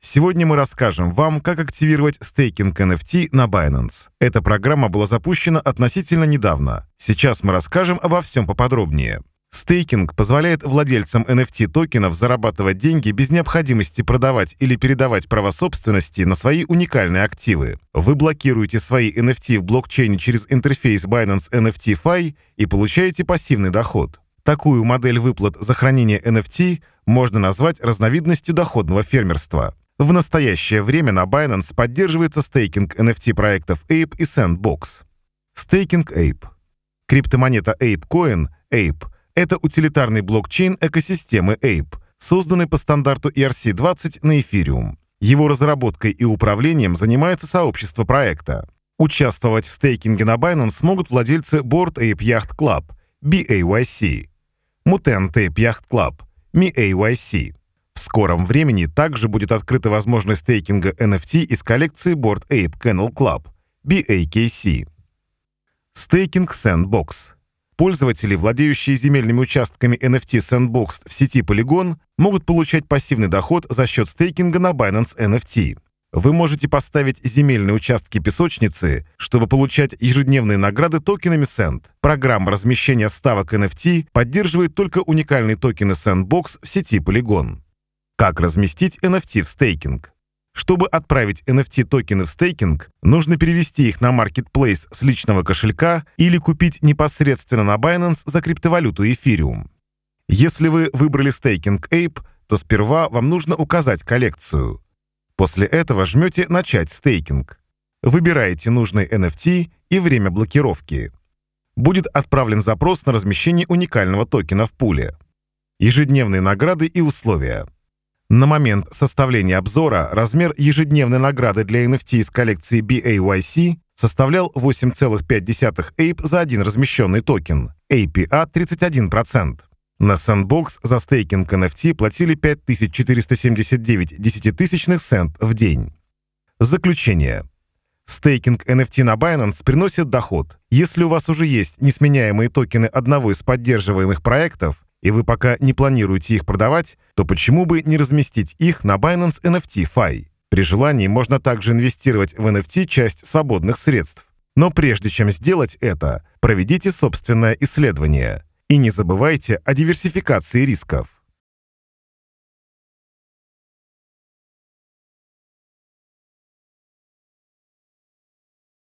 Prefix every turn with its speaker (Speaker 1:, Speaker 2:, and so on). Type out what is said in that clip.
Speaker 1: Сегодня мы расскажем вам, как активировать стейкинг NFT на Binance. Эта программа была запущена относительно недавно. Сейчас мы расскажем обо всем поподробнее. Стейкинг позволяет владельцам NFT-токенов зарабатывать деньги без необходимости продавать или передавать права собственности на свои уникальные активы. Вы блокируете свои NFT в блокчейне через интерфейс Binance NFT Fi и получаете пассивный доход. Такую модель выплат за хранение NFT можно назвать разновидностью доходного фермерства. В настоящее время на Binance поддерживается стейкинг NFT-проектов Ape и Sandbox. Стейкинг Ape. Криптомонета ApeCoin, Ape, это утилитарный блокчейн экосистемы Ape, созданный по стандарту ERC-20 на Ethereum. Его разработкой и управлением занимается сообщество проекта. Участвовать в стейкинге на Binance смогут владельцы Board Ape Yacht Club, BAYC, Mutant Ape Yacht Club, (MAYC). В скором времени также будет открыта возможность стейкинга NFT из коллекции Board Ape Kennel Club, BAKC. Стейкинг Sandbox. Пользователи, владеющие земельными участками NFT Sandbox в сети Polygon, могут получать пассивный доход за счет стейкинга на Binance NFT. Вы можете поставить земельные участки песочницы, чтобы получать ежедневные награды токенами Send. Программа размещения ставок NFT поддерживает только уникальные токены Sandbox в сети Polygon. Как разместить NFT в стейкинг? Чтобы отправить NFT-токены в стейкинг, нужно перевести их на маркетплейс с личного кошелька или купить непосредственно на Binance за криптовалюту Ethereum. Если вы выбрали стейкинг Ape, то сперва вам нужно указать коллекцию. После этого жмете «Начать стейкинг». Выбираете нужный NFT и время блокировки. Будет отправлен запрос на размещение уникального токена в пуле. Ежедневные награды и условия – на момент составления обзора размер ежедневной награды для NFT из коллекции BAYC составлял 8,5 APE за один размещенный токен, APA 31%. На Sandbox за стейкинг NFT платили 5479 десятитысячных цент в день. Заключение. Стейкинг NFT на Binance приносит доход. Если у вас уже есть несменяемые токены одного из поддерживаемых проектов, и вы пока не планируете их продавать, то почему бы не разместить их на Binance NFT FI? При желании можно также инвестировать в NFT часть свободных средств. Но прежде чем сделать это, проведите собственное исследование. И не забывайте о диверсификации рисков.